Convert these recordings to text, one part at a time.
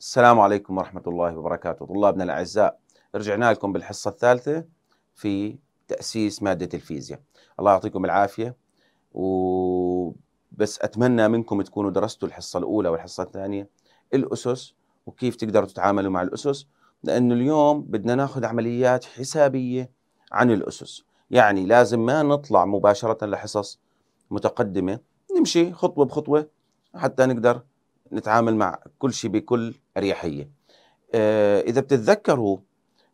السلام عليكم ورحمة الله وبركاته طلابنا الأعزاء رجعنا لكم بالحصة الثالثة في تأسيس مادة الفيزياء الله يعطيكم العافية وبس أتمنى منكم تكونوا درستوا الحصة الأولى والحصة الثانية الأسس وكيف تقدروا تتعاملوا مع الأسس لأنه اليوم بدنا ناخذ عمليات حسابية عن الأسس يعني لازم ما نطلع مباشرة لحصص متقدمة نمشي خطوة بخطوة حتى نقدر نتعامل مع كل شيء بكل اريحيه. آه، اذا بتتذكروا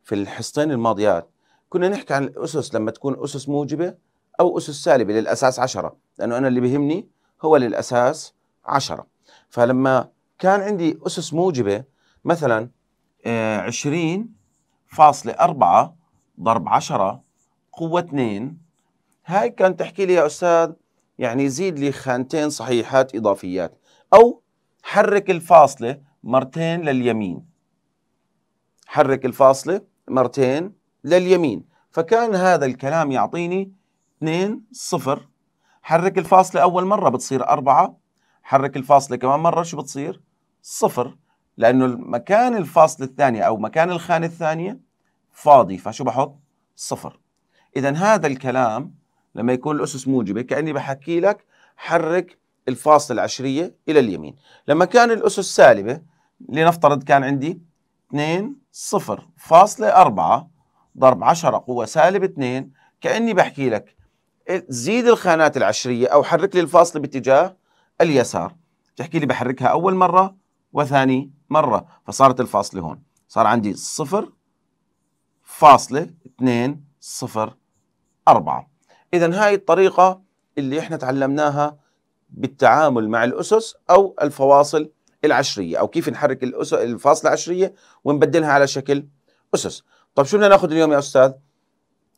في الحصتين الماضيات كنا نحكي عن الاسس لما تكون اسس موجبه او اسس سالبه للاساس عشرة لانه انا اللي بهمني هو للاساس عشرة فلما كان عندي اسس موجبه مثلا 20.4 آه، فاصلة أربعة ضرب عشرة قوة 2 هاي كان تحكي لي يا أستاذ يعني زيد لي خانتين صحيحات إضافيات أو حرك الفاصلة مرتين لليمين حرك الفاصلة مرتين لليمين فكان هذا الكلام يعطيني 2 صفر حرك الفاصلة أول مرة بتصير أربعة حرك الفاصلة كمان مرة شو بتصير صفر لأنه مكان الفاصلة الثانية أو مكان الخانة الثانية فاضي فشو بحط صفر إذا هذا الكلام لما يكون الأسس موجبة كأني بحكي لك حرك الفاصلة العشرية إلى اليمين لما كان الأسس سالبة لنفترض كان عندي 2 صفر فاصلة 4 ضرب 10 قوة سالب 2 كأني بحكي لك زيد الخانات العشرية أو حرك لي الفاصلة باتجاه اليسار تحكي لي بحركها أول مرة وثاني مرة فصارت الفاصلة هون صار عندي صفر فاصلة 2 صفر 4 إذا هاي الطريقة اللي إحنا تعلمناها بالتعامل مع الأسس أو الفواصل العشرية أو كيف نحرك الأسس الفاصلة العشرية ونبدلها على شكل أسس طب شو بدنا ناخذ اليوم يا أستاذ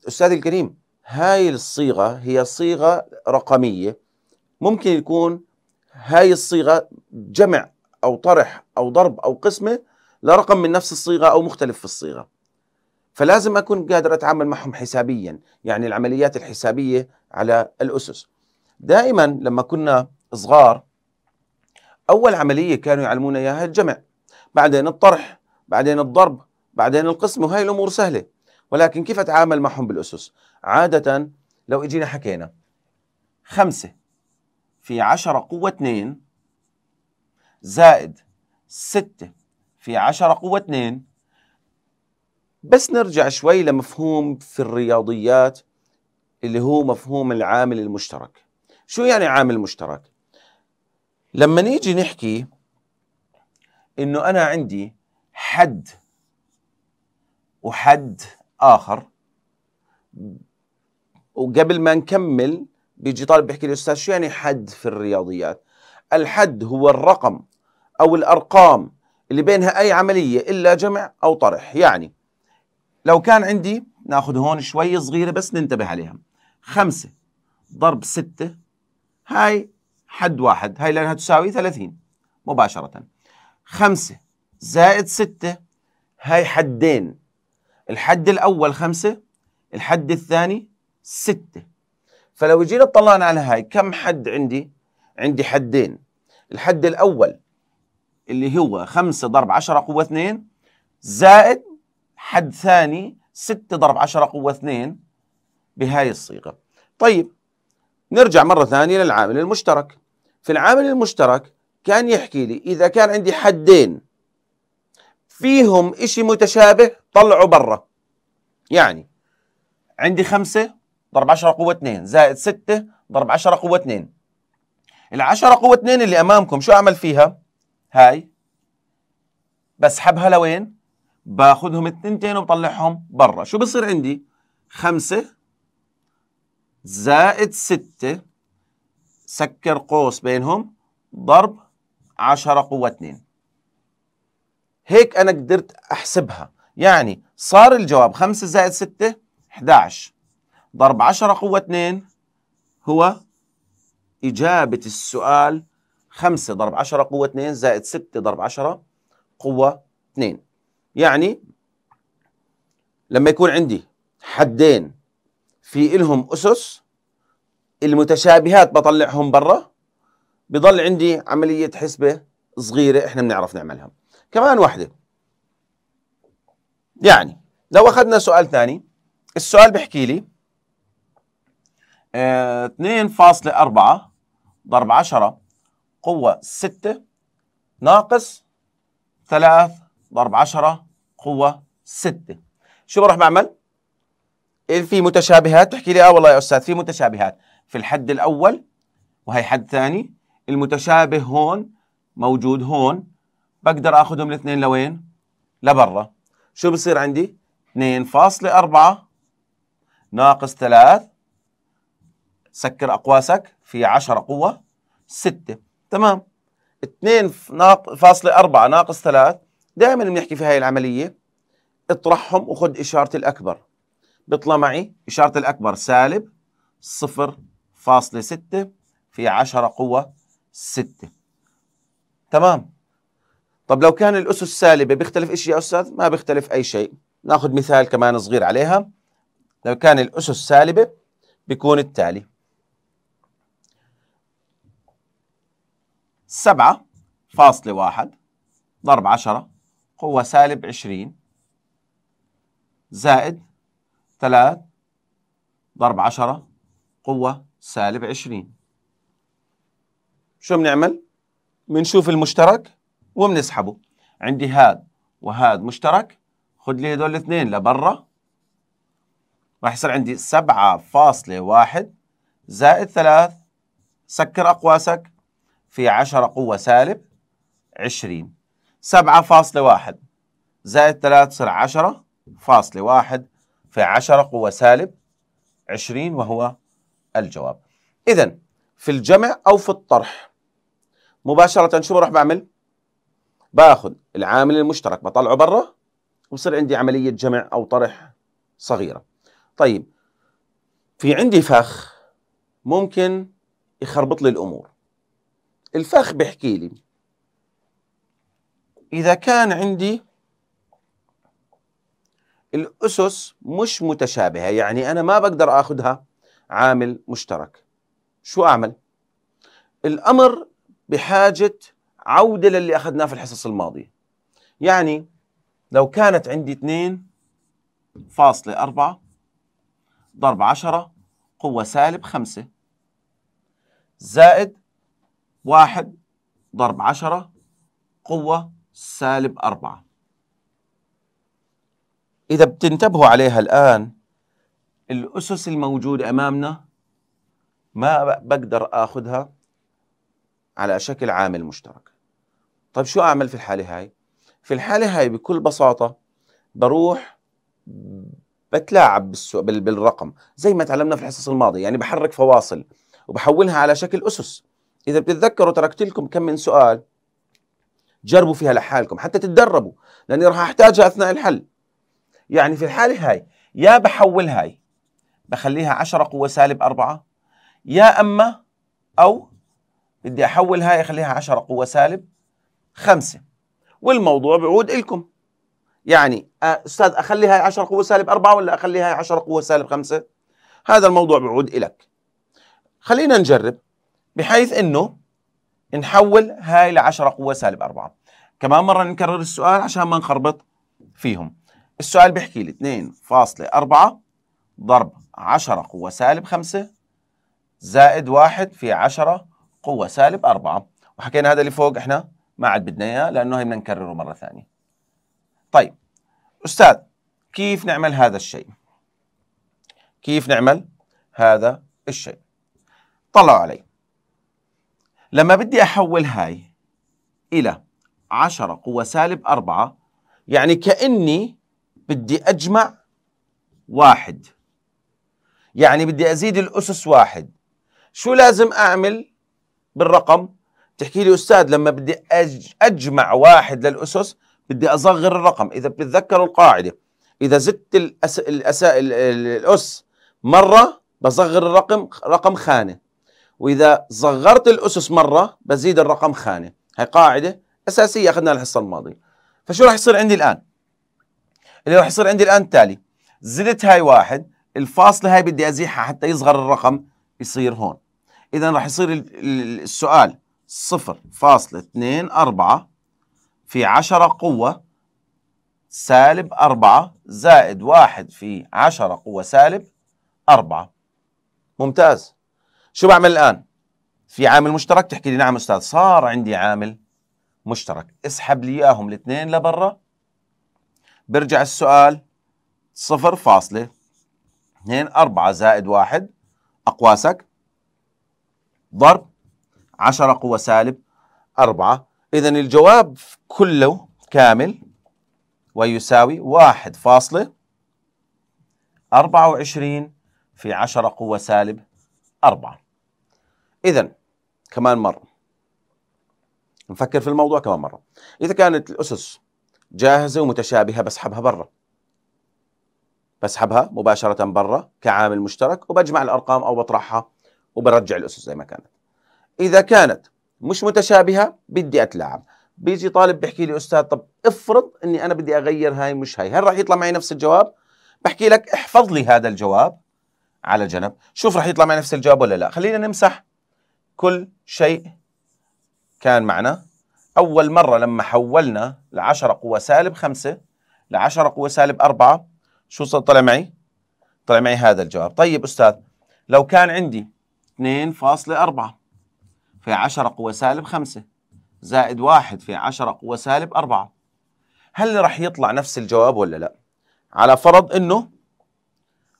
أستاذ الكريم هاي الصيغة هي صيغة رقمية ممكن يكون هاي الصيغة جمع أو طرح أو ضرب أو قسمة لرقم من نفس الصيغة أو مختلف في الصيغة فلازم أكون قادر أتعامل معهم حسابيا يعني العمليات الحسابية على الأسس دائما لما كنا صغار أول عملية كانوا يعلمونا إياها الجمع بعدين الطرح بعدين الضرب بعدين القسم وهي الأمور سهلة ولكن كيف أتعامل معهم بالأسس عادة لو إجينا حكينا خمسة في عشرة قوة اثنين زائد ستة في عشرة قوة اثنين بس نرجع شوي لمفهوم في الرياضيات اللي هو مفهوم العامل المشترك شو يعني عامل مشترك لما نيجي نحكي انه انا عندي حد وحد اخر وقبل ما نكمل بيجي طالب بيحكي لي استاذ شو يعني حد في الرياضيات الحد هو الرقم او الارقام اللي بينها اي عمليه الا جمع او طرح يعني لو كان عندي ناخذ هون شوي صغيرة بس ننتبه عليها خمسة ضرب ستة هاي حد واحد هاي لأنها تساوي ثلاثين مباشرة خمسة زائد ستة هاي حدين الحد الأول خمسة الحد الثاني ستة فلو جينا اطلعنا على هاي كم حد عندي؟ عندي حدين الحد الأول اللي هو خمسة ضرب عشرة قوة اثنين زائد حد ثاني 6 ضرب 10 قوة 2 بهاي الصيغة طيب نرجع مرة ثانية للعامل المشترك في العامل المشترك كان يحكي لي إذا كان عندي حدين فيهم إشي متشابه طلعوا برا يعني عندي 5 ضرب 10 قوة 2 زائد 6 ضرب 10 قوة 2 ال 10 قوة 2 اللي أمامكم شو أعمل فيها؟ هاي بسحبها لوين؟ باخذهم الثنتين وبطلعهم برا شو بصير عندي خمسة زائد ستة سكر قوس بينهم ضرب عشرة قوة اثنين هيك أنا قدرت أحسبها يعني صار الجواب خمسة زائد ستة 11 ضرب عشرة قوة اثنين هو إجابة السؤال خمسة ضرب عشرة قوة اثنين زائد ستة ضرب عشرة قوة اثنين يعني لما يكون عندي حدين في إلهم أسس المتشابهات بطلعهم برا بضل عندي عملية حسبة صغيرة احنا بنعرف نعملها كمان واحدة يعني لو أخذنا سؤال ثاني السؤال بحكي لي آه، فاصلة 2.4 ضرب 10 قوة 6 ناقص ثلاث ضرب 10 قوة 6 شو راح بعمل؟ إيه، في متشابهات تحكي لي اه والله يا استاذ في متشابهات في الحد الاول وهي حد ثاني المتشابه هون موجود هون بقدر اخذهم الاثنين لوين؟ لبرا شو بصير عندي؟ 2.4 ناقص 3 سكر اقواسك في 10 قوة 6 تمام 2 فاصلة 4 ناقص 3 دائما بنحكي في هاي العمليه اطرحهم وخذ اشاره الاكبر بيطلع معي اشاره الاكبر سالب 0.6 في 10 قوه 6 تمام طب لو كان الاسس سالبه بيختلف شيء يا استاذ ما بيختلف اي شيء ناخذ مثال كمان صغير عليها لو كان الاسس سالبه بيكون التالي فاصلة واحد ضرب 10 قوة سالب 20 زائد 3 ضرب 10 قوة سالب 20 شو بنعمل؟ بنشوف المشترك وبنسحبه عندي هاد وهاد مشترك خد لي هدول الاثنين لبرا راح يصير عندي 7.1 زائد 3 سكر أقواسك في 10 قوة سالب 20 سبعة فاصلة واحد زائد ثلاثة تصير عشرة فاصلة واحد في عشرة قوة سالب عشرين وهو الجواب إذا في الجمع أو في الطرح مباشرة شو بروح بعمل؟ باخذ العامل المشترك بطلعه برا وبصير عندي عملية جمع أو طرح صغيرة طيب في عندي فخ ممكن يخربط لي الأمور الفخ بيحكي لي إذا كان عندي الأسس مش متشابهة يعني أنا ما بقدر أخذها عامل مشترك شو أعمل؟ الأمر بحاجة عودة للي أخذناه في الحصص الماضية يعني لو كانت عندي 2.4 ضرب 10 قوة سالب 5 زائد 1 ضرب 10 قوة سالب أربعة إذا بتنتبهوا عليها الآن الأسس الموجودة أمامنا ما بقدر آخذها على شكل عامل مشترك طيب شو أعمل في الحالة هاي؟ في الحالة هاي بكل بساطة بروح بتلاعب بالرقم زي ما تعلمنا في الحصص الماضية يعني بحرك فواصل وبحولها على شكل أسس إذا بتتذكروا تركت لكم كم من سؤال جربوا فيها لحالكم حتى تتدربوا لاني راح احتاجها اثناء الحل يعني في الحاله هاي يا بحول هاي بخليها 10 قوه سالب 4 يا اما او بدي احول هاي اخليها 10 قوه سالب 5 والموضوع بعود لكم يعني استاذ اخلي هاي 10 قوه سالب 4 ولا اخلي هاي 10 قوه سالب 5 هذا الموضوع بعود لك خلينا نجرب بحيث انه نحول هاي ل 10 قوه سالب 4 كمان مره نكرر السؤال عشان ما نخربط فيهم السؤال بيحكي لي 2.4 ضرب 10 قوه سالب 5 زائد 1 في 10 قوه سالب 4 وحكينا هذا اللي فوق احنا ما عاد بدنا اياه لانه هي بدنا نكرره مره ثانيه طيب استاذ كيف نعمل هذا الشيء كيف نعمل هذا الشيء طلعوا علي لما بدي أحول هاي إلى 10 قوة سالب 4 يعني كأني بدي أجمع واحد يعني بدي أزيد الأسس واحد شو لازم أعمل بالرقم؟ تحكي لي أستاذ لما بدي أجمع واحد للأسس بدي أصغر الرقم إذا بتتذكروا القاعدة إذا زدت الأس... الأس... الأس... الأس مرة بصغر الرقم رقم خانة واذا صغرت الاسس مره بزيد الرقم خانه هي قاعده اساسيه اخذناها الحصه الماضيه فشو راح يصير عندي الان اللي راح يصير عندي الان التالي زدت هاي واحد الفاصله هاي بدي ازيحها حتى يصغر الرقم يصير هون اذا راح يصير السؤال صفر فاصلة اثنين أربعة في عشرة قوة سالب أربعة زائد واحد في عشرة قوة سالب أربعة ممتاز شو بعمل الآن؟ في عامل مشترك تحكي لي نعم أستاذ صار عندي عامل مشترك اسحب لي إياهم الاثنين لبرا برجع السؤال صفر فاصلة اثنين أربعة زائد واحد أقواسك ضرب عشرة قوة سالب أربعة إذا الجواب كله كامل ويساوي واحد فاصلة أربعة وعشرين في عشرة قوة سالب أربعة اذا كمان مره نفكر في الموضوع كمان مره اذا كانت الاسس جاهزه ومتشابهه بسحبها برا بسحبها مباشره برا كعامل مشترك وبجمع الارقام او بطرحها وبرجع الاسس زي ما كانت اذا كانت مش متشابهه بدي اتلاعب بيجي طالب بيحكي لي استاذ طب افرض اني انا بدي اغير هاي مش هاي هل راح يطلع معي نفس الجواب بحكي لك احفظ لي هذا الجواب على جنب شوف راح يطلع معي نفس الجواب ولا لا خلينا نمسح كل شيء كان معنا أول مرة لما حولنا لعشرة قوة سالب خمسة لعشرة قوة سالب أربعة شو صار طلع معي؟ طلع معي هذا الجواب طيب أستاذ لو كان عندي 2.4 في 10 قوة سالب 5 زائد 1 في 10 قوة سالب 4 هل راح يطلع نفس الجواب ولا لا؟ على فرض انه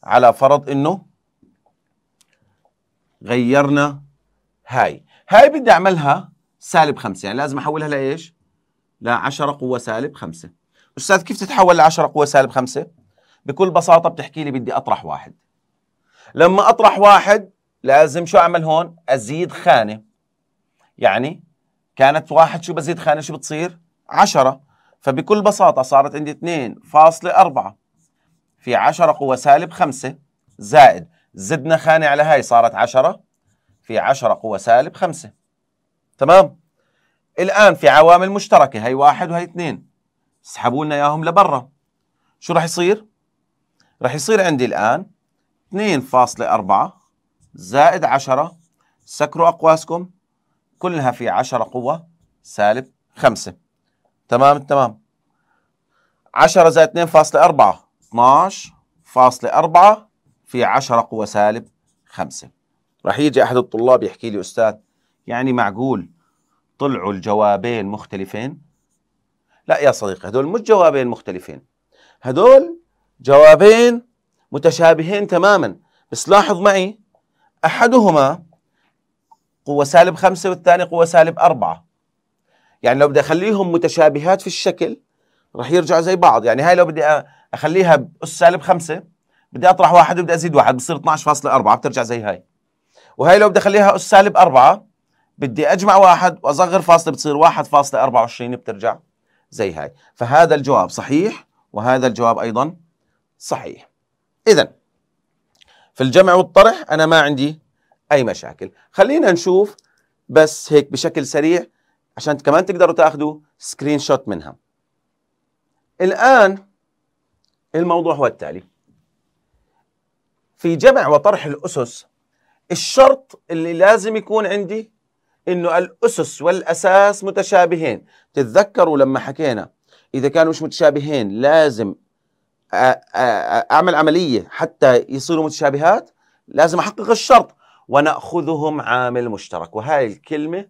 على فرض انه غيرنا هاي هاي بدي اعملها سالب خمسة يعني لازم احولها لايش لا 10 قوه سالب خمسة استاذ كيف تتحول لعشرة 10 قوه سالب خمسة بكل بساطه بتحكي لي بدي اطرح واحد لما اطرح واحد لازم شو اعمل هون ازيد خانه يعني كانت واحد شو بزيد خانه شو بتصير 10 فبكل بساطه صارت عندي 2.4 في 10 قوه سالب خمسة زائد زدنا خانه على هاي صارت 10 في 10 قوى سالب 5 تمام الآن في عوامل مشتركة هي واحد وهي اثنين اسحبوا لنا إياهم لبرا شو راح يصير؟ راح يصير عندي الآن 2.4 زائد 10 سكروا أقواسكم كلها في 10 قوى سالب 5 تمام التمام 10 زائد 2.4 12.4 في 10 قوى سالب 5 راح يجي احد الطلاب يحكي لي استاذ يعني معقول طلعوا الجوابين مختلفين لا يا صديقي هذول مش جوابين مختلفين هذول جوابين متشابهين تماما بس لاحظ معي احدهما قوة سالب خمسة والثاني قوة سالب أربعة يعني لو بدي أخليهم متشابهات في الشكل رح يرجعوا زي بعض يعني هاي لو بدي أخليها أس سالب خمسة بدي أطرح واحد وبدي أزيد واحد بصير 12.4 بترجع زي هاي وهي لو بدي اخليها اس سالب 4 بدي اجمع واحد واصغر فاصله بتصير 1.24 بترجع زي هاي فهذا الجواب صحيح وهذا الجواب ايضا صحيح اذا في الجمع والطرح انا ما عندي اي مشاكل خلينا نشوف بس هيك بشكل سريع عشان كمان تقدروا تاخذوا سكرين شوت منها الان الموضوع هو التالي في جمع وطرح الاسس الشرط اللي لازم يكون عندي انه الاسس والاساس متشابهين تتذكروا لما حكينا اذا كانوا مش متشابهين لازم اعمل عمليه حتى يصيروا متشابهات لازم احقق الشرط وناخذهم عامل مشترك وهاي الكلمه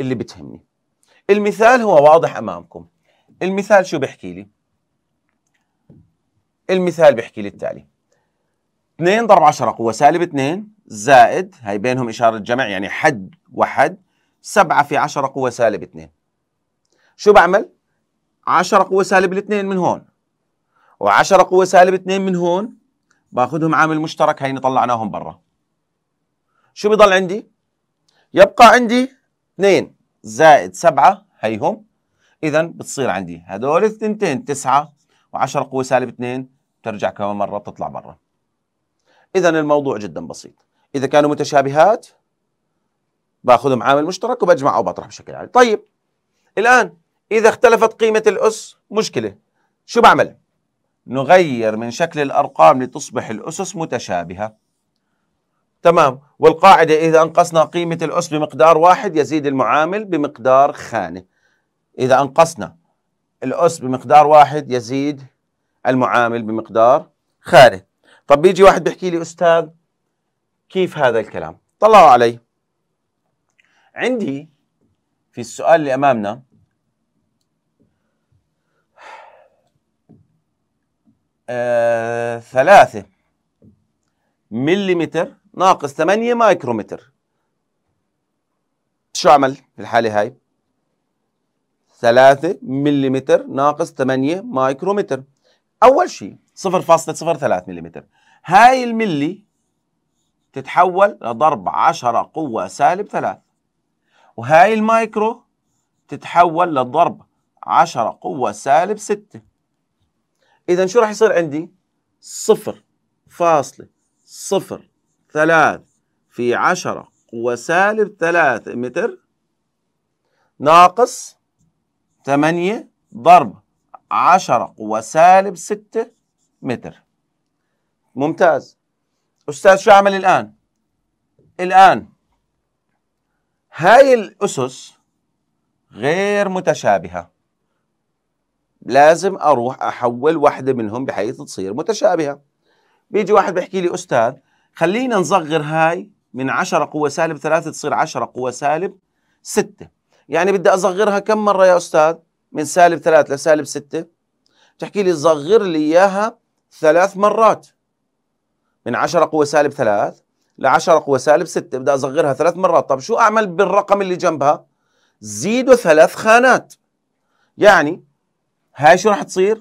اللي بتهمني المثال هو واضح امامكم المثال شو بحكي لي المثال بحكي لي التالي 2 ضرب 10 قوه سالب 2 زائد هاي بينهم إشارة جمع يعني حد وحد سبعة في عشرة قوة سالب اثنين شو بعمل؟ عشرة قوة سالب الاثنين من هون وعشرة قوة سالب اثنين من هون باخذهم عامل مشترك هيني طلعناهم برا شو بيضل عندي؟ يبقى عندي اثنين زائد سبعة هيهم إذا بتصير عندي هدول الثنتين تسعه وعشرة قوة سالب اثنين ترجع كمان مرة تطلع برا إذا الموضوع جدا بسيط اذا كانوا متشابهات باخذهم عامل مشترك وبجمع او بطرح بشكل عام طيب الان اذا اختلفت قيمه الاس مشكله شو بعمل نغير من شكل الارقام لتصبح الاسس متشابهه تمام والقاعده اذا انقصنا قيمه الاس بمقدار واحد يزيد المعامل بمقدار خانه اذا انقصنا الاس بمقدار واحد يزيد المعامل بمقدار خانه طب بيجي واحد بيحكي لي استاذ كيف هذا الكلام طلعوا علي عندي في السؤال اللي امامنا آه ثلاثة مليمتر ناقص 8 مايكرومتر شو اعمل في الحالة هاي 3 مليمتر ناقص 8 مايكرومتر اول شيء 0.03 مليمتر هاي الملي تتحول لضرب عشرة قوة سالب ثلاث وهاي المايكرو تتحول لضرب عشرة قوة سالب ستة إذا شو راح يصير عندي؟ صفر فاصلة صفر ثلاث في عشرة قوة سالب ثلاثة متر ناقص ثمانية ضرب عشرة قوة سالب ستة متر ممتاز أستاذ شو اعمل الآن؟ الآن هاي الأسس غير متشابهة لازم أروح أحول واحدة منهم بحيث تصير متشابهة بيجي واحد بيحكي لي أستاذ خلينا نصغر هاي من 10 قوة سالب 3 تصير 10 قوة سالب 6 يعني بدي أصغرها كم مرة يا أستاذ من سالب 3 لسالب 6 تحكي لي صغر لي إياها ثلاث مرات من 10 قوة سالب 3 ل 10 قوة سالب 6 بدي أصغرها ثلاث مرات طب شو أعمل بالرقم اللي جنبها زيده ثلاث خانات يعني هاي شو رح تصير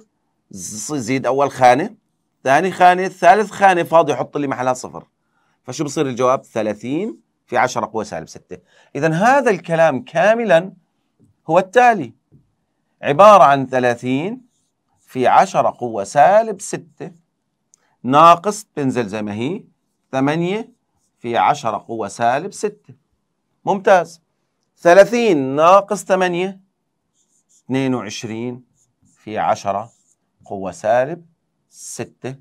زيد أول خانة ثاني خانة ثالث خانة فاضي حط لي محلها صفر فشو بصير الجواب 30 في 10 قوة سالب 6 إذا هذا الكلام كاملا هو التالي عبارة عن 30 في 10 قوة سالب 6 ناقص بنزل زي ما هي 8 في 10 قوة سالب 6 ممتاز 30 ناقص 8 22 في 10 قوة سالب 6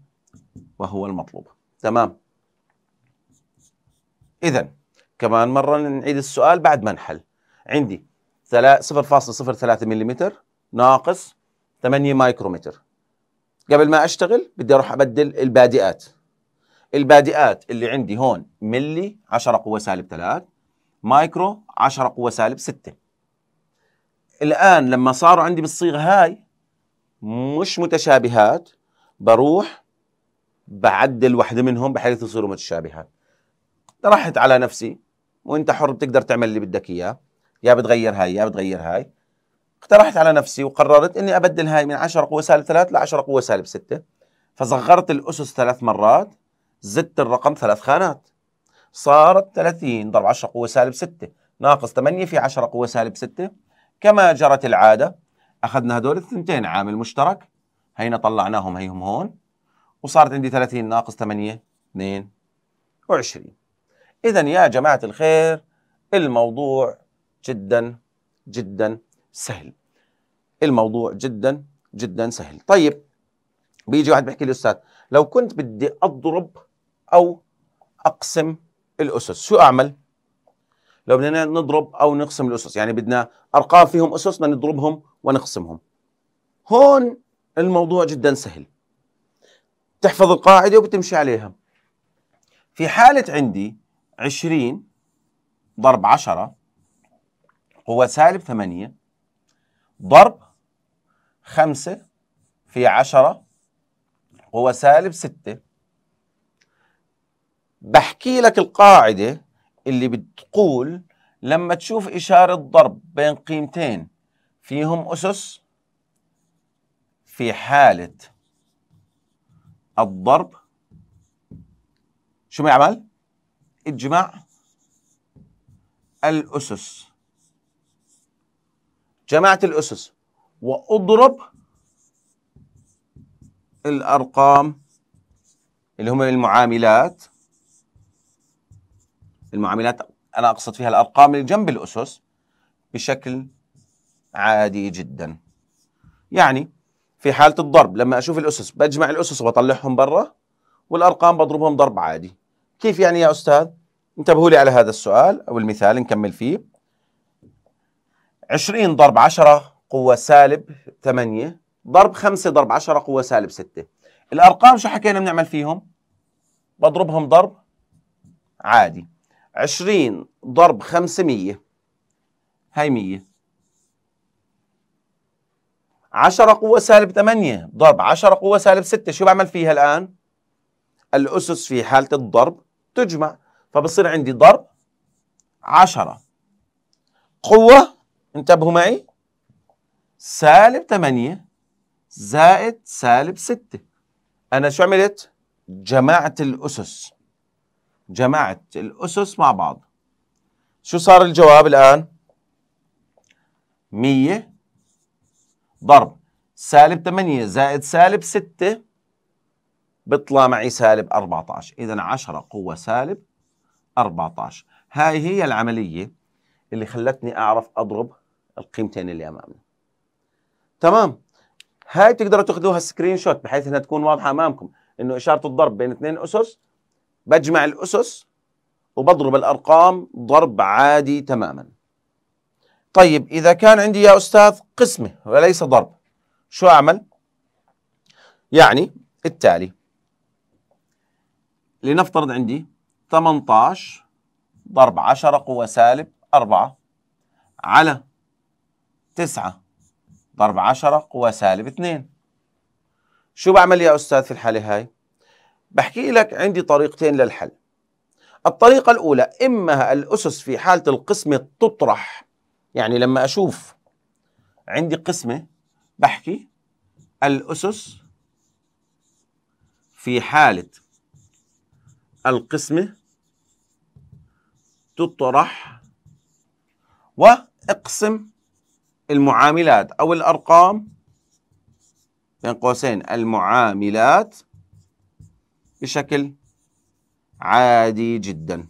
وهو المطلوب تمام إذا كمان مرة نعيد السؤال بعد ما انحل عندي 0.03 ملم ناقص 8 مايكرومتر قبل ما اشتغل بدي اروح ابدل البادئات البادئات اللي عندي هون ملي 10 قوه سالب 3 مايكرو 10 قوه سالب 6 الان لما صاروا عندي بالصيغه هاي مش متشابهات بروح بعدل واحده منهم بحيث يصيروا متشابهات رحت على نفسي وانت حر بتقدر تعمل اللي بدك اياه يا بتغير هاي يا بتغير هاي اقترحت على نفسي وقررت اني ابدل هاي من 10 قوه سالب 3 ل 10 قوه سالب 6 فصغرت الاسس ثلاث مرات زدت الرقم ثلاث خانات صارت 30 ضرب 10 قوه سالب 6 ناقص 8 في 10 قوه سالب 6 كما جرت العاده اخذنا هدول الثنتين عامل مشترك هينا طلعناهم هيهم هون وصارت عندي 30 ناقص 8 22 إذا يا جماعة الخير الموضوع جدا جدا سهل الموضوع جدا جدا سهل طيب بيجي واحد بيحكي لي استاذ لو كنت بدي اضرب او اقسم الاسس شو اعمل لو بدنا نضرب او نقسم الاسس يعني بدنا ارقام فيهم اسس بدنا نضربهم ونقسمهم هون الموضوع جدا سهل تحفظ القاعده وبتمشي عليها في حاله عندي 20 ضرب 10 هو سالب 8 ضرب خمسة في عشرة هو سالب ستة بحكي لك القاعدة اللي بتقول لما تشوف إشارة ضرب بين قيمتين فيهم أسس في حالة الضرب شو بيعمل؟ اجمع الأسس جماعة الأسس وأضرب الأرقام اللي هم المعاملات المعاملات أنا أقصد فيها الأرقام اللي جنب الأسس بشكل عادي جدا يعني في حالة الضرب لما أشوف الأسس بجمع الأسس وبطلعهم برا والأرقام بضربهم ضرب عادي كيف يعني يا أستاذ؟ انتبهوا لي على هذا السؤال أو المثال نكمل فيه 20 ضرب 10 قوة سالب 8 ضرب 5 ضرب 10 قوة سالب 6 الأرقام شو حكينا بنعمل فيهم؟ بضربهم ضرب عادي 20 ضرب 500 هاي 100 10 قوة سالب 8 ضرب 10 قوة سالب 6 شو بعمل فيها الآن؟ الأسس في حالة الضرب تجمع فبصير عندي ضرب 10 قوة انتبهوا معي سالب 8 زائد سالب 6 انا شو عملت جمعت الاسس جمعت الاسس مع بعض شو صار الجواب الان 100 ضرب سالب 8 زائد سالب 6 بيطلع معي سالب 14 اذا 10 قوة سالب 14 هاي هي العملية اللي خلتني اعرف اضرب القيمتين اللي امامنا تمام هاي تقدروا تاخذوها سكرين شوت بحيث انها تكون واضحه امامكم انه اشاره الضرب بين اثنين اسس بجمع الاسس وبضرب الارقام ضرب عادي تماما طيب اذا كان عندي يا استاذ قسمه وليس ضرب شو اعمل يعني التالي لنفترض عندي 18 ضرب 10 قوة سالب 4 على تسعة ضرب عشرة قوى سالب اثنين شو بعمل يا أستاذ في الحالة هاي؟ بحكي لك عندي طريقتين للحل الطريقة الأولى إما الأسس في حالة القسمة تطرح يعني لما أشوف عندي قسمة بحكي الأسس في حالة القسمة تطرح واقسم المعاملات أو الأرقام بين قوسين المعاملات بشكل عادي جدا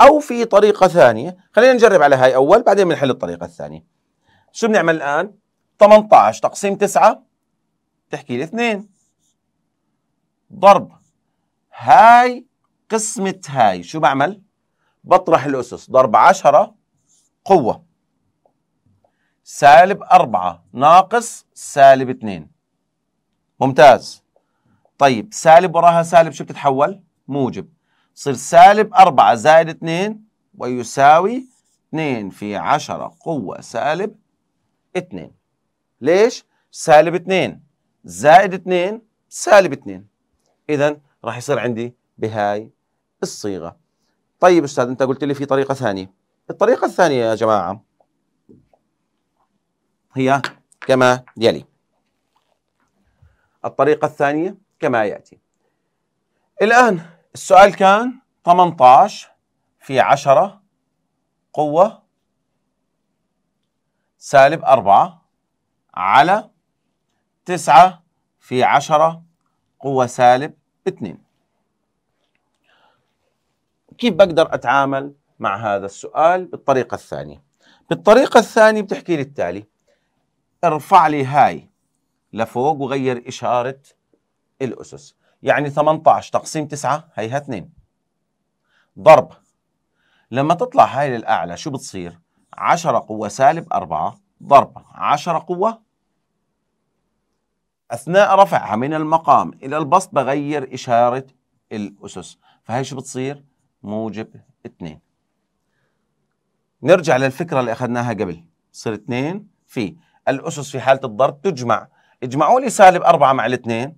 أو في طريقة ثانية خلينا نجرب على هاي أول بعدين بنحل الطريقة الثانية شو بنعمل الآن 18 تقسيم 9 تحكي لي 2 ضرب هاي قسمة هاي شو بعمل بطرح الأسس ضرب 10 قوة سالب أربعة ناقص سالب اثنين ممتاز طيب سالب وراها سالب شو بتتحول موجب صير سالب أربعة زائد اثنين ويساوي اثنين في عشرة قوة سالب اثنين ليش سالب اثنين زائد اثنين سالب اثنين إذا راح يصير عندي بهاي الصيغة طيب أستاذ أنت قلت لي في طريقة ثانية الطريقة الثانية يا جماعة هي كما يلي الطريقة الثانية كما يأتي الآن السؤال كان 18 في 10 قوة سالب 4 على 9 في 10 قوة سالب 2 كيف بقدر أتعامل مع هذا السؤال بالطريقة الثانية بالطريقة الثانية بتحكي لي التالي ارفع لي هاي لفوق وغير إشارة الأسس يعني 18 تقسيم 9 هيها 2 ضرب لما تطلع هاي للأعلى شو بتصير 10 قوة سالب 4 ضرب 10 قوة أثناء رفعها من المقام إلى البسط بغير إشارة الأسس فهي شو بتصير موجب 2 نرجع للفكرة اللي أخذناها قبل صير 2 في الأسس في حالة الضرب تجمع اجمعوا لي سالب 4 مع الاثنين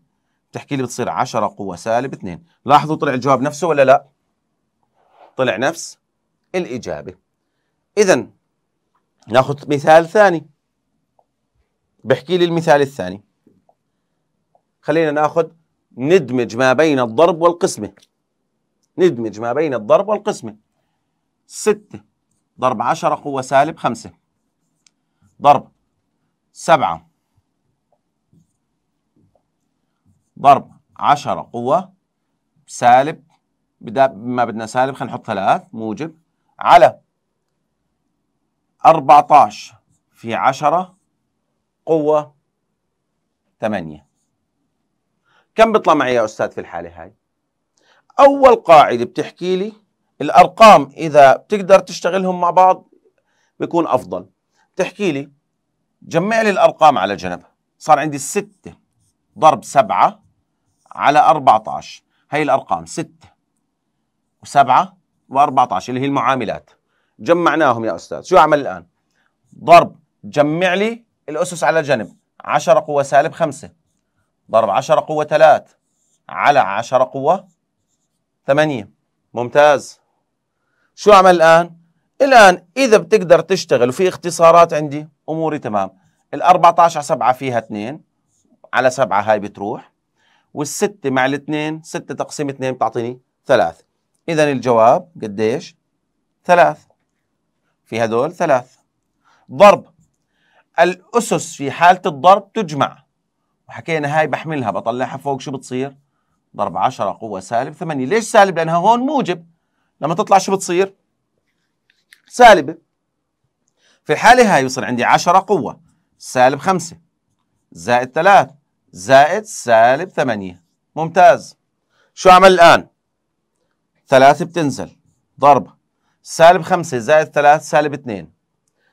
بتحكي لي بتصير 10 قوة سالب 2 لاحظوا طلع الجواب نفسه ولا لا طلع نفس الإجابة إذا ناخذ مثال ثاني بحكي لي المثال الثاني خلينا ناخذ ندمج ما بين الضرب والقسمة ندمج ما بين الضرب والقسمة 6 ضرب 10 قوة سالب 5 ضرب سبعة ضرب عشرة قوة سالب بدا ما بدنا سالب خلينا نحط ثلاث موجب على 14 في 10 قوة 8 كم بيطلع معي يا أستاذ في الحالة هاي؟ أول قاعدة بتحكي لي الأرقام إذا بتقدر تشتغلهم مع بعض بيكون أفضل بتحكي لي جمع لي الأرقام على جنب صار عندي 6 ضرب 7 على 14 هي الأرقام 6 و7 و14 اللي هي المعاملات جمعناهم يا أستاذ شو أعمل الآن ضرب جمع لي الأسس على جنب 10 قوة سالب 5 ضرب 10 قوة 3 على 10 قوة 8 ممتاز شو أعمل الآن الآن إذا بتقدر تشتغل وفي اختصارات عندي أموري تمام ال 14 7 فيها 2 على 7 هاي بتروح وال 6 مع الاثنين 6 تقسيم 2 بتعطيني 3 إذا الجواب قديش؟ 3 في هدول 3 ضرب الأسس في حالة الضرب تجمع وحكينا هاي بحملها بطلعها فوق شو بتصير؟ ضرب 10 قوة سالب 8 ليش سالب؟ لأنها هون موجب لما تطلع شو بتصير؟ سالبة في الحالة هاي يصير عندي 10 قوة سالب 5 زائد 3 زائد سالب 8 ممتاز شو عمل الآن؟ 3 بتنزل ضرب سالب 5 زائد 3 سالب 2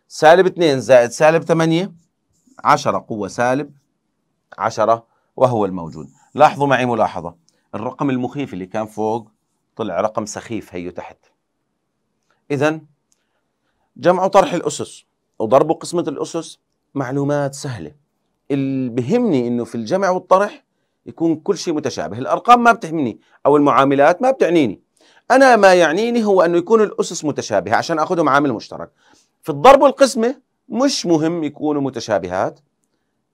سالب 2 زائد سالب 8 10 قوة سالب 10 وهو الموجود لاحظوا معي ملاحظة الرقم المخيف اللي كان فوق طلع رقم سخيف هيو تحت إذن جمع وطرح الأسس وضرب قسمة الأسس معلومات سهلة اللي بهمني إنه في الجمع والطرح يكون كل شيء متشابه الأرقام ما بتهمني أو المعاملات ما بتعنيني أنا ما يعنيني هو أنه يكون الأسس متشابهة عشان أخذهم عامل مشترك في الضرب والقسمة مش مهم يكونوا متشابهات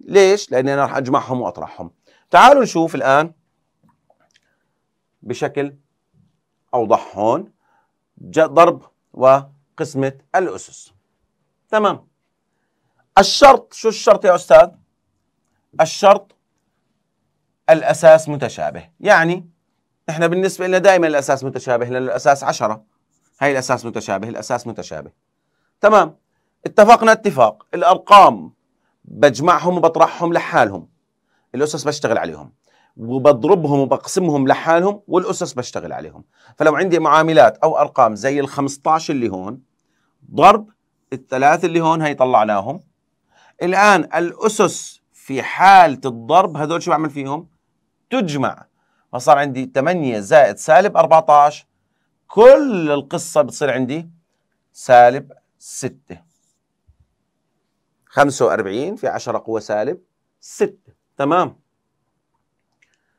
ليش؟ لأني أنا راح أجمعهم وأطرحهم تعالوا نشوف الآن بشكل أوضح هون ضرب و قسمة الأسس تمام الشرط شو الشرط يا أستاذ الشرط الأساس متشابه يعني احنا بالنسبة لنا دائما الأساس متشابه لأن الأساس عشرة هاي الأساس متشابه الأساس متشابه تمام اتفقنا اتفاق الأرقام بجمعهم وبطرحهم لحالهم الأسس بشتغل عليهم وبضربهم وبقسمهم لحالهم والأسس بشتغل عليهم فلو عندي معاملات أو أرقام زي ال 15 اللي هون ضرب الثلاث اللي هون هي طلعناهم الآن الأسس في حالة الضرب هذول شو بعمل فيهم؟ تجمع فصار عندي 8 زائد سالب 14 كل القصة بتصير عندي سالب 6 45 في 10 قوة سالب 6 تمام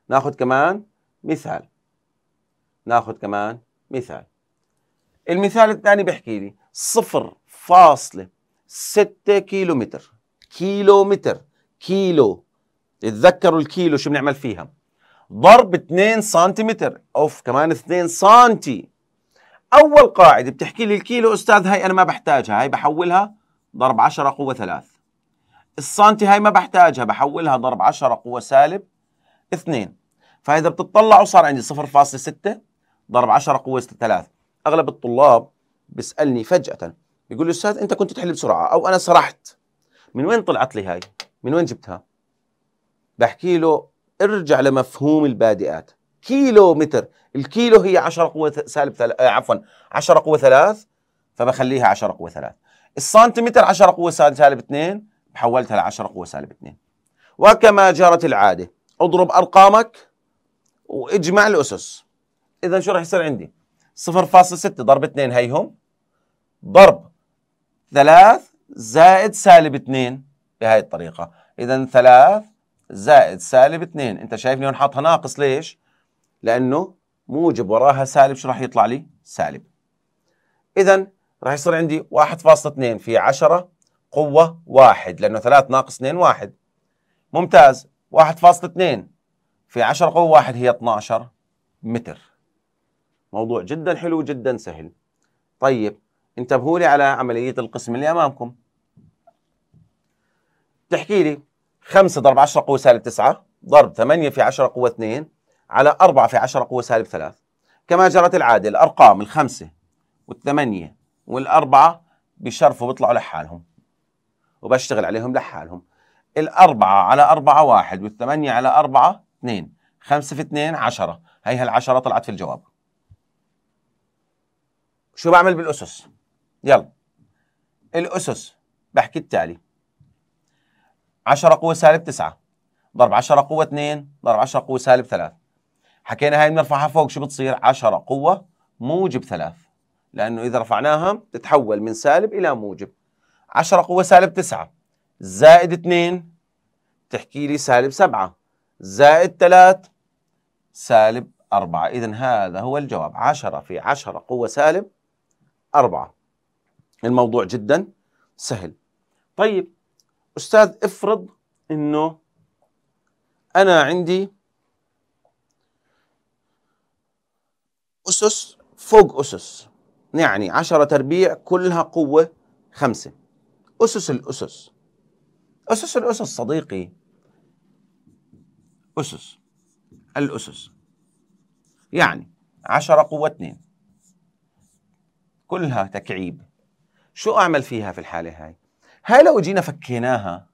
ناخذ كمان مثال ناخذ كمان مثال المثال الثاني بيحكي لي صفر فاصلة ستة كيلو متر كيلو متر كيلو اتذكروا الكيلو شو بنعمل فيها ضرب 2 سنتيمتر اوف كمان 2 سنتي اول قاعده بتحكي لي الكيلو استاذ هاي انا ما بحتاجها هاي بحولها ضرب 10 قوه 3 السنتي هاي ما بحتاجها بحولها ضرب 10 قوه سالب 2 فاذا بتطلعوا صار عندي 0.6 ضرب 10 قوه 3 اغلب الطلاب بيسالني فجاه بيقول لي استاذ انت كنت تحل بسرعه او انا سرحت من وين طلعت لي هاي من وين جبتها بحكي له ارجع لمفهوم البادئات كيلو متر الكيلو هي 10 قوة سالب ثل... آه عفوا 10 قوة ثلاث فبخليها 10 قوة ثلاث السنتيمتر 10 قوة سالب 2 حولتها ل 10 قوة سالب 2 وكما جرت العادة اضرب أرقامك واجمع الأسس إذا شو راح يصير عندي 0.6 ضرب 2 هيهم ضرب 3 زائد سالب 2 بهاي الطريقة إذا 3 زائد سالب 2 أنت شايفني هون حاطها ناقص ليش؟ لأنه موجب وراها سالب شو راح يطلع لي؟ سالب إذا راح يصير عندي 1.2 في 10 قوة 1 لأنه 3 ناقص 2 1 ممتاز 1.2 في 10 قوة 1 هي 12 متر موضوع جدا حلو جدا سهل طيب انتبهوا لي على عملية القسم اللي أمامكم تحكي لي 5 ضرب 10 قوة سالب 9 ضرب 8 في 10 قوة 2 على 4 في 10 قوة سالب 3 كما جرت العادة الأرقام الخمسة والثمانية والأربعة بشرفوا بيطلعوا لحالهم وبشتغل عليهم لحالهم الأربعة على أربعة واحد والثمانية على أربعة اثنين خمسة في اثنين عشرة هي هالعشرة طلعت في الجواب شو بعمل بالأسس يلا الأسس بحكي التالي 10 قوة سالب 9 ضرب 10 قوة 2 ضرب 10 قوة سالب 3 حكينا هاي بنرفعها فوق شو بتصير 10 قوة موجب 3 لأنه إذا رفعناها تتحول من سالب إلى موجب 10 قوة سالب 9 زائد 2 تحكي لي سالب 7 زائد 3 سالب 4 إذا هذا هو الجواب 10 في 10 قوة سالب 4 الموضوع جدا سهل طيب استاذ افرض انه انا عندي اسس فوق اسس يعني 10 تربيع كلها قوه خمسه اسس الاسس اسس الاسس صديقي اسس الاسس يعني 10 قوه 2 كلها تكعيب شو أعمل فيها في الحالة هاي؟ هاي لو جينا فكيناها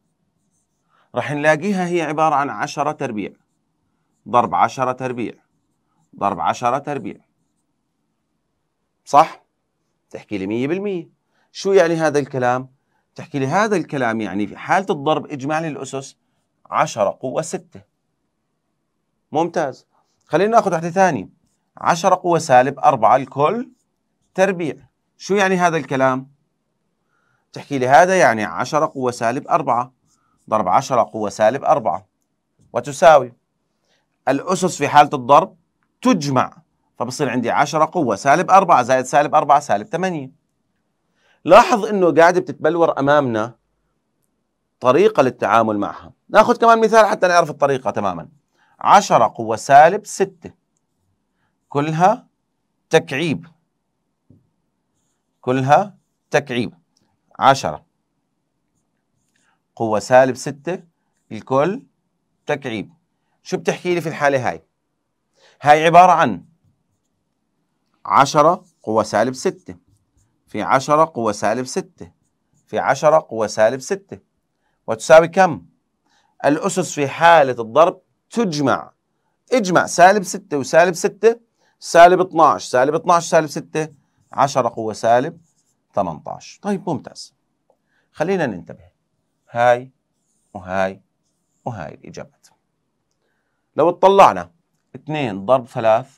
رح نلاقيها هي عبارة عن عشرة تربيع ضرب عشرة تربيع ضرب عشرة تربيع صح؟ تحكي لي مية بالمية شو يعني هذا الكلام؟ تحكي لي هذا الكلام يعني في حالة الضرب إجمالي الأسس عشرة قوة ستة ممتاز خلينا ناخذ واحدة ثانية عشرة قوة سالب أربعة الكل تربيع شو يعني هذا الكلام؟ تحكي لي هذا يعني 10 قوة سالب 4 ضرب 10 قوة سالب 4 وتساوي الأسس في حالة الضرب تجمع فبصير عندي 10 قوة سالب 4 زائد سالب 4 سالب 8 لاحظ انه قاعدة بتتبلور امامنا طريقة للتعامل معها ناخذ كمان مثال حتى نعرف الطريقة تماما 10 قوة سالب 6 كلها تكعيب كلها تكعيب 10 قوة سالب 6 الكل تكعيب شو بتحكي لي في الحالة هاي هاي عبارة عن 10 قوة سالب 6 في 10 قوة سالب 6 في 10 قوة سالب 6 وتساوي كم؟ الأسس في حالة الضرب تجمع اجمع سالب 6 وسالب 6 سالب 12 سالب 12 سالب 6 10 قوة سالب 18 طيب ممتاز خلينا ننتبه هاي وهاي وهاي الإجابات لو اطلعنا 2 ضرب 3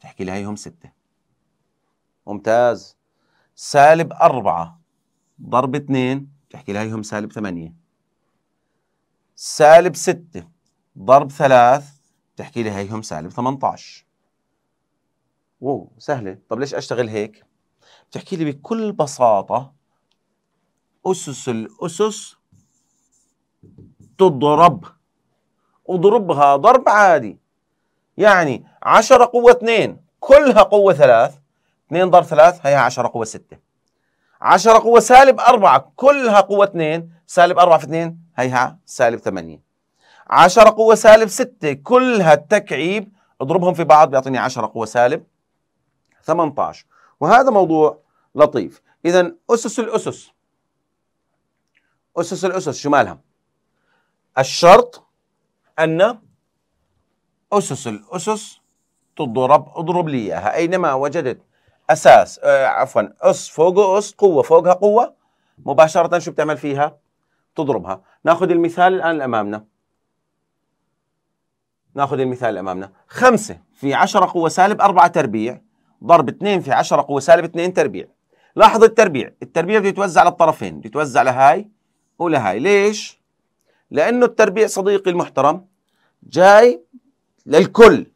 تحكي لي هيهم 6 ممتاز سالب 4 ضرب 2 تحكي لي هيهم سالب 8 سالب 6 ضرب 3 تحكي لي هيهم سالب 18 اوه سهلة طب ليش أشتغل هيك تحكي لي بكل بساطة أسس الأسس تضرب اضربها ضرب عادي يعني 10 قوة 2 كلها قوة 3 2 ضرب 3 هيها 10 قوة 6 10 قوة سالب 4 كلها قوة 2 سالب 4 في 2 هيها سالب 8 10 قوة سالب 6 كلها التكعيب اضربهم في بعض بيعطيني 10 قوة سالب 18 وهذا موضوع لطيف إذا أسس الأسس أسس الأسس شمالها الشرط أن أسس الأسس تضرب اضرب لي إياها أينما وجدت أساس آه عفوا أس فوق أس قوة فوقها قوة مباشرة شو بتعمل فيها؟ تضربها ناخذ المثال الآن أمامنا ناخذ المثال أمامنا خمسة في عشرة قوة سالب أربعة تربيع ضرب 2 في 10 قوة سالب 2 تربيع لاحظ التربيع التربيع بده يتوزع على الطرفين بده يتوزع لهاي ولهاي ليش؟ لأنه التربيع صديقي المحترم جاي للكل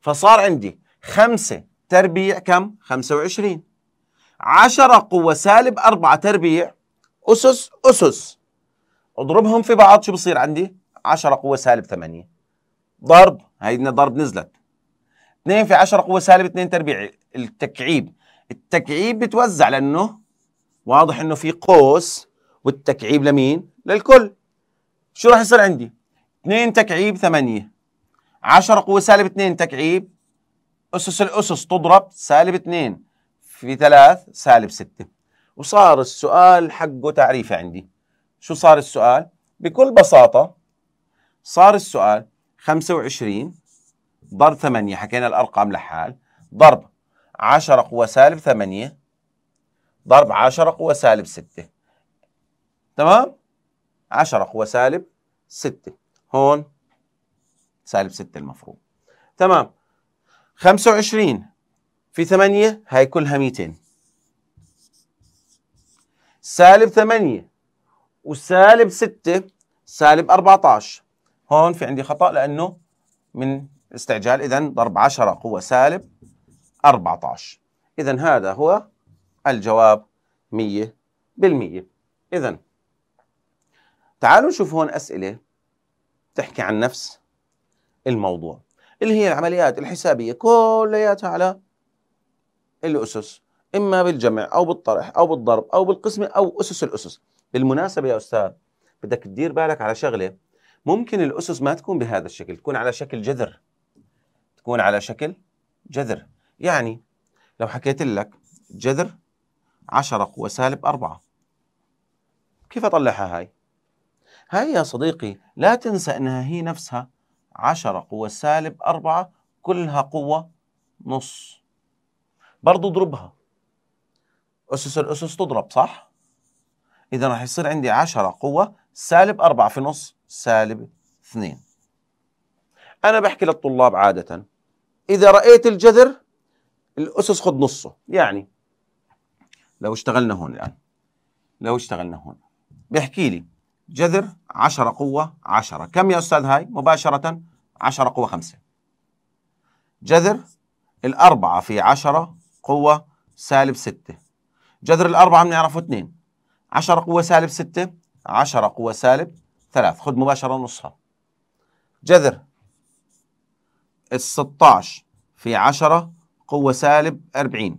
فصار عندي 5 تربيع كم؟ 25 10 قوة سالب 4 تربيع أسس أسس اضربهم في بعض شو بصير عندي؟ 10 قوة سالب 8 ضرب هيدنا ضرب نزلت 2 في 10 قوة سالب 2 تربيع التكعيب التكعيب بتوزع لانه واضح انه في قوس والتكعيب لمين للكل شو راح يصير عندي 2 تكعيب 8 10 قوة سالب 2 تكعيب أسس الأسس تضرب سالب 2 في 3 سالب 6 وصار السؤال حقه تعريفه عندي شو صار السؤال؟ بكل بساطة صار السؤال 25 ضرب 8 حكينا الأرقام لحال ضرب 10 قوى سالب 8 ضرب 10 قوى سالب 6 تمام 10 قوى سالب 6 هون سالب 6 المفروض تمام 25 في 8 هاي كلها 200 سالب 8 وسالب 6 سالب 14 هون في عندي خطأ لأنه من استعجال إذا ضرب 10 قوى سالب 14 إذا هذا هو الجواب 100% إذا تعالوا نشوف هون أسئلة تحكي عن نفس الموضوع اللي هي العمليات الحسابية كلياتها على الأسس إما بالجمع أو بالطرح أو بالضرب أو بالقسمة أو أسس الأسس بالمناسبة يا أستاذ بدك تدير بالك على شغلة ممكن الأسس ما تكون بهذا الشكل تكون على شكل جذر تكون على شكل جذر يعني لو حكيت لك جذر 10 قوى سالب 4 كيف أطلعها هاي؟ هاي يا صديقي لا تنسى أنها هي نفسها 10 قوى سالب 4 كلها قوة نص برضو اضربها أسس الأسس تضرب صح؟ إذا راح يصير عندي 10 قوة سالب 4 في نص سالب 2 أنا بحكي للطلاب عادة إذا رأيت الجذر الاسس خد نصه يعني لو اشتغلنا هون الان لو اشتغلنا هون بيحكي لي جذر 10 قوة 10 كم يا أستاذ هاي مباشرة 10 قوة 5 جذر الأربعة في 10 قوة سالب 6 جذر الأربعة بنعرفه 2 10 قوة سالب 6 10 قوة سالب 3 خد مباشرة نصها جذر ال 16 في 10 قوة سالب 40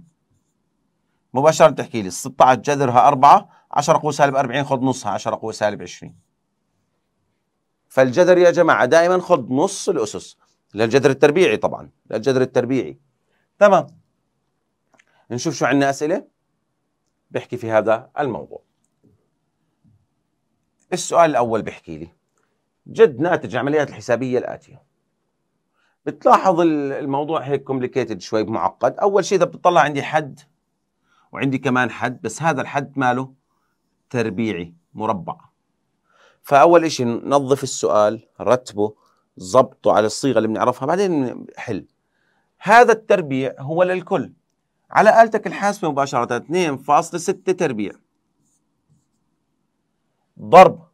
مباشرة تحكي لي 16 جذرها 4 10 قوة سالب 40 خذ نصها 10 قوة سالب 20 فالجذر يا جماعة دائما خذ نص الأسس للجذر التربيعي طبعا للجذر التربيعي تمام نشوف شو عندنا أسئلة بحكي في هذا الموضوع السؤال الأول بحكي لي جد ناتج عمليات الحسابية الآتية بتلاحظ الموضوع هيك كومبليكيتد شوي معقد اول شيء اذا بتطلع عندي حد وعندي كمان حد بس هذا الحد ماله تربيعي مربع فاول شيء نظف السؤال رتبه ظبطه على الصيغه اللي بنعرفها بعدين حل هذا التربيع هو للكل على آلتك الحاسبة مباشرة 2.6 تربيع ضرب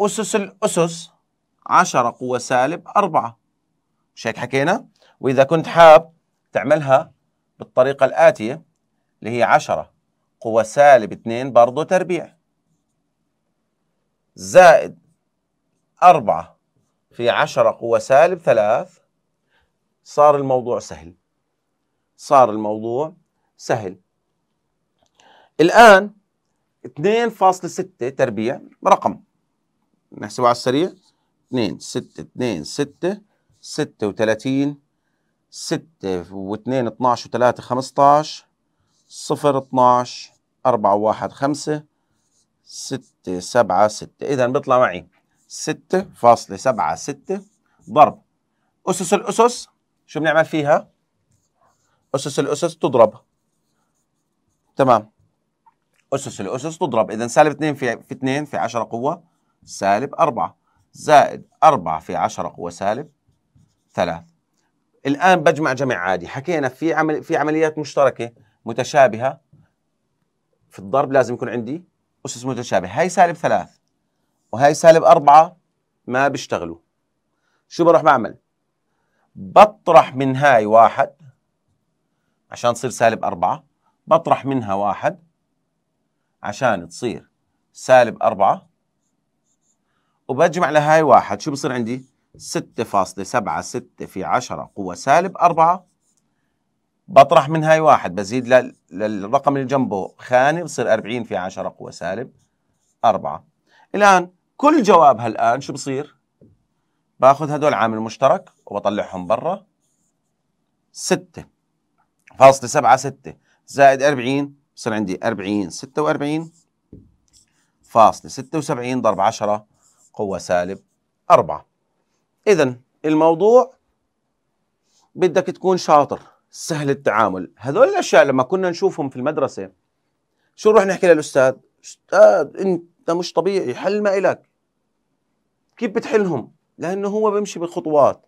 أسس الأسس 10 قوة سالب 4 مش هيك حكينا واذا كنت حاب تعملها بالطريقه الاتيه اللي هي 10 قوة سالب 2 برضه تربيع زائد 4 في 10 قوة سالب 3 صار الموضوع سهل صار الموضوع سهل الآن 2.6 تربيع رقم نحسبه على السريع 2 6 2 6 36 6 و2 12 و3 15 اتناش 12 4 1 5 6 7 6 إذا بيطلع معي 6.76 ضرب أسس الأسس شو بنعمل فيها؟ أسس الأسس تضرب تمام أسس الأسس تضرب إذا سالب 2 في في 2 في 10 قوة سالب 4 زائد 4 في 10 قوة سالب ثلاث الآن بجمع جمع عادي حكينا في عمل في عمليات مشتركة متشابهة في الضرب لازم يكون عندي أسس متشابهة هاي سالب ثلاث وهي سالب أربعة ما بيشتغلوا شو بروح بعمل بطرح من هاي واحد عشان تصير سالب أربعة بطرح منها واحد عشان تصير سالب أربعة وبجمع لهاي واحد شو بصير عندي 6.76 في 10 قوة سالب 4 بطرح من هاي واحد بزيد للرقم اللي جنبه خاني بصير 40 في 10 قوة سالب 4 الآن كل جوابها الآن شو بصير؟ باخذ هدول عامل مشترك وبطلعهم برا 6.76 زائد 40 بصير عندي 40 46 فاصلة 76 ضرب 10 قوة سالب 4 اذا الموضوع بدك تكون شاطر سهل التعامل هذول الاشياء لما كنا نشوفهم في المدرسه شو نروح نحكي للاستاذ استاذ انت مش طبيعي حل ما الك كيف بتحلهم لانه هو بيمشي بخطوات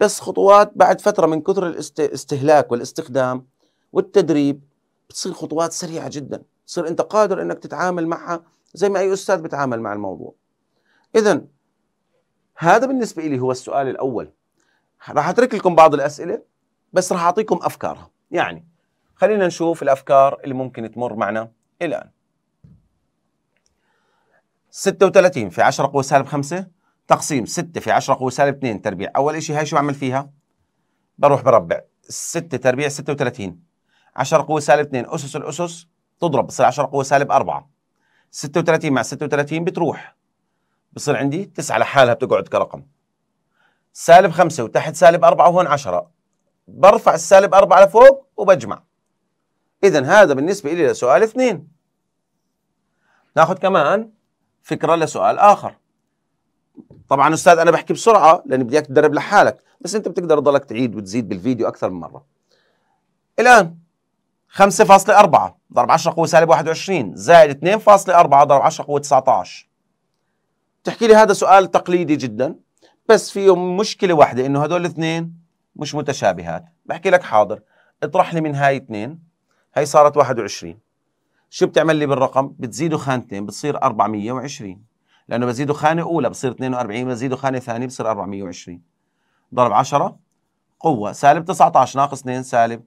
بس خطوات بعد فتره من كثر الاستهلاك والاستخدام والتدريب بتصير خطوات سريعه جدا بتصير انت قادر انك تتعامل معها زي ما اي استاذ بتعامل مع الموضوع اذا هذا بالنسبة لي هو السؤال الأول راح أترك لكم بعض الأسئلة بس راح أعطيكم أفكارها يعني خلينا نشوف الأفكار اللي ممكن تمر معنا الآن 36 في 10 قوة سالب 5 تقسيم 6 في 10 قوة سالب 2 تربيع أول إشي هاي شو بعمل فيها بروح بربع 6 تربيع 36 10 قوة سالب 2 أسس الأسس تضرب بصير 10 قوة سالب 4 36 مع 36 بتروح بصير عندي 9 لحالها بتقعد كرقم سالب 5 وتحت سالب 4 وهون 10 برفع السالب 4 لفوق وبجمع اذا هذا بالنسبه لي لسؤال 2 ناخذ كمان فكره لسؤال اخر طبعا استاذ انا بحكي بسرعه لاني بدي اياك تدرب لحالك بس انت بتقدر تضلك تعيد وتزيد بالفيديو اكثر من مره الان 5.4 ضرب 10 قوة سالب 21 زائد 2.4 ضرب 10 قوة 19 تحكي لي هذا سؤال تقليدي جدا بس فيه مشكله واحده انه هدول الاثنين مش متشابهات بحكي لك حاضر اطرح لي من هاي اثنين هاي صارت 21 شو بتعمل لي بالرقم بتزيده خانتين بتصير 420 لانه بزيده خانه اولى بصير 42 بزيده خانه ثانيه بصير 420 ضرب 10 قوه سالب 19 ناقص 2 سالب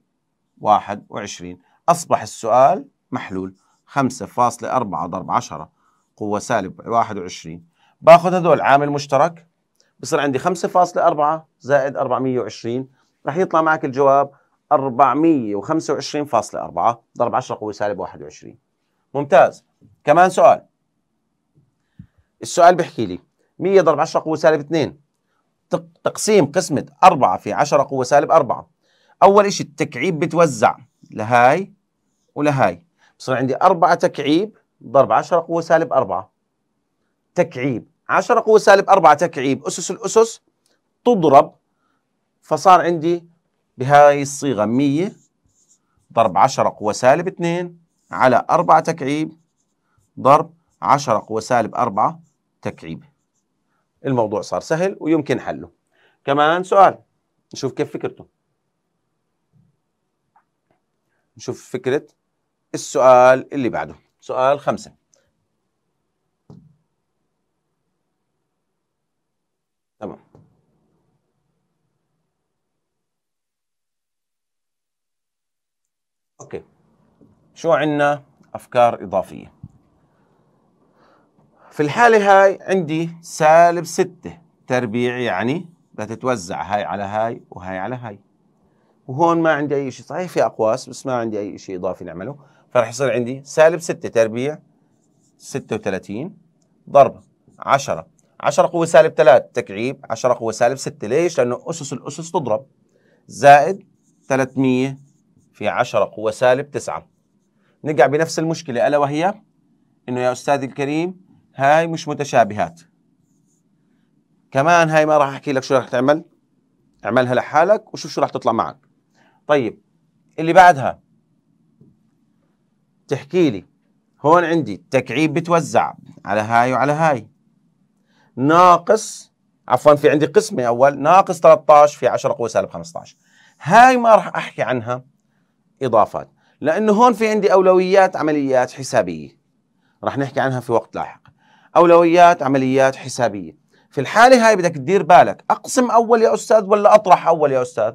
21 اصبح السؤال محلول 5.4 ضرب 10 قوه سالب 21 باخذ هذول عامل مشترك بصير عندي 5.4 زائد 420 رح يطلع معك الجواب 425.4 ضرب 10 قوة سالب 21 ممتاز كمان سؤال السؤال بيحكي لي 100 ضرب 10 قوة سالب 2 تقسيم قسمة 4 في 10 قوة سالب 4 أول شيء التكعيب بتوزع لهاي ولهاي بصير عندي 4 تكعيب ضرب 10 قوة سالب 4 تكعيب 10 قوة سالب 4 تكعيب أسس الأسس تضرب فصار عندي بهاي الصيغة 100 ضرب 10 قوة سالب 2 على 4 تكعيب ضرب 10 قوة سالب 4 تكعيب الموضوع صار سهل ويمكن حله كمان سؤال نشوف كيف فكرته نشوف فكرة السؤال اللي بعده سؤال خمسة اوكي شو عندنا افكار اضافيه في الحاله هاي عندي سالب 6 تربيع يعني بدها تتوزع هاي على هاي وهاي على هاي وهون ما عندي اي شيء صحيح في اقواس بس ما عندي اي شيء اضافي نعمله فراح يصير عندي سالب 6 تربيع 36 ضرب 10 10 قوة سالب 3 تكعيب 10 قوة سالب 6 ليش؟ لأنه أسس الأسس تضرب زائد 300 في 10 قوة سالب 9 نقع بنفس المشكلة ألا وهي إنه يا أستاذي الكريم هاي مش متشابهات كمان هاي ما راح أحكي لك شو راح تعمل اعملها لحالك وشوف شو راح تطلع معك طيب اللي بعدها تحكي لي هون عندي تكعيب بتوزع على هاي وعلى هاي ناقص عفوا في عندي قسمة أول ناقص 13 في 10 قوة سالب 15 هاي ما راح أحكي عنها اضافات لانه هون في عندي اولويات عمليات حسابيه رح نحكي عنها في وقت لاحق اولويات عمليات حسابيه في الحاله هاي بدك تدير بالك اقسم اول يا استاذ ولا اطرح اول يا استاذ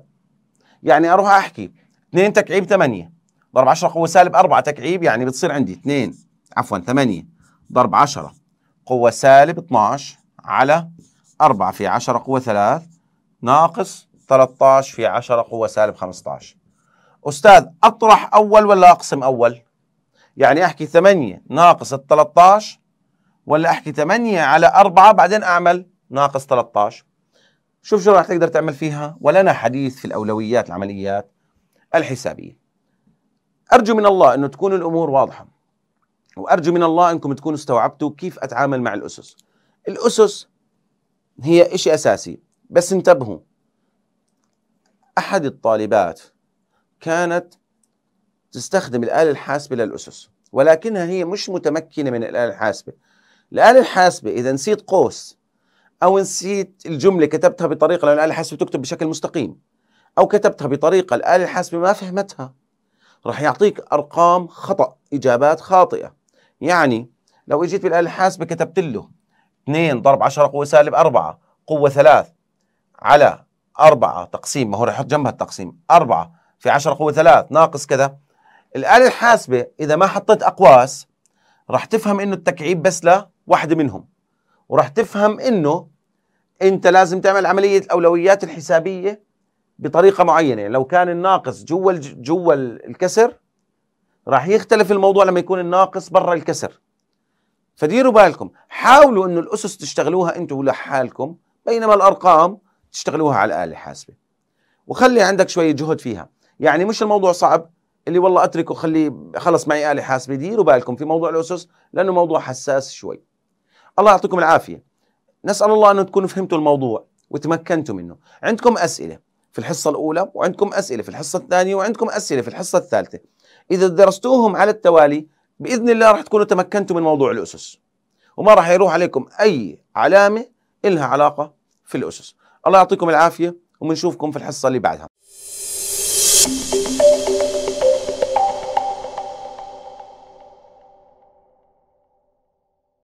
يعني اروح احكي 2 تكعيب 8 ضرب 10 قوه سالب 4 تكعيب يعني بتصير عندي 2 عفوا 8 ضرب 10 قوه سالب 12 على 4 في 10 قوه 3 ناقص 13 في 10 قوه سالب 15 أستاذ أطرح أول ولا أقسم أول يعني أحكي 8 ناقص 13 ولا أحكي 8 على 4 بعدين أعمل ناقص 13 شوف شو راح تقدر تعمل فيها ولنا حديث في الأولويات العمليات الحسابية أرجو من الله أنه تكون الأمور واضحة وأرجو من الله أنكم تكونوا استوعبتوا كيف أتعامل مع الأسس الأسس هي شيء أساسي بس انتبهوا أحد الطالبات كانت تستخدم الآلة الحاسبة للأسس ولكنها هي مش متمكنة من الآلة الحاسبة الآلة الحاسبة إذا نسيت قوس أو نسيت الجملة كتبتها بطريقة لأن الآلة الحاسبة تكتب بشكل مستقيم أو كتبتها بطريقة الآلة الحاسبة ما فهمتها راح يعطيك أرقام خطأ إجابات خاطئة يعني لو اجيت بالآلة الحاسبة كتبت له 2 ضرب 10 قوة سالب 4 قوة 3 على 4 تقسيم ما هو راح يحط جنبها التقسيم 4 في 10 قوة 3 ناقص كذا الآلة الحاسبة إذا ما حطيت أقواس راح تفهم إنه التكعيب بس لواحدة منهم وراح تفهم إنه أنت لازم تعمل عملية الأولويات الحسابية بطريقة معينة يعني لو كان الناقص جوا جوا الكسر راح يختلف الموضوع لما يكون الناقص برا الكسر فديروا بالكم حاولوا انه الاسس تشتغلوها انتم لحالكم بينما الارقام تشتغلوها على الاله الحاسبه وخلي عندك شويه جهد فيها يعني مش الموضوع صعب اللي والله اتركه خليه خلص معي آلة حاسبة ديروا بالكم في موضوع الأسس لأنه موضوع حساس شوي الله يعطيكم العافية نسأل الله أن تكونوا فهمتوا الموضوع وتمكنتوا منه عندكم أسئلة في الحصة الأولى وعندكم أسئلة في الحصة الثانية وعندكم أسئلة في الحصة الثالثة إذا درستوهم على التوالي بإذن الله راح تكونوا تمكنتوا من موضوع الأسس وما راح يروح عليكم أي علامة إلها علاقة في الأسس الله يعطيكم العافية وبنشوفكم في الحصة اللي بعدها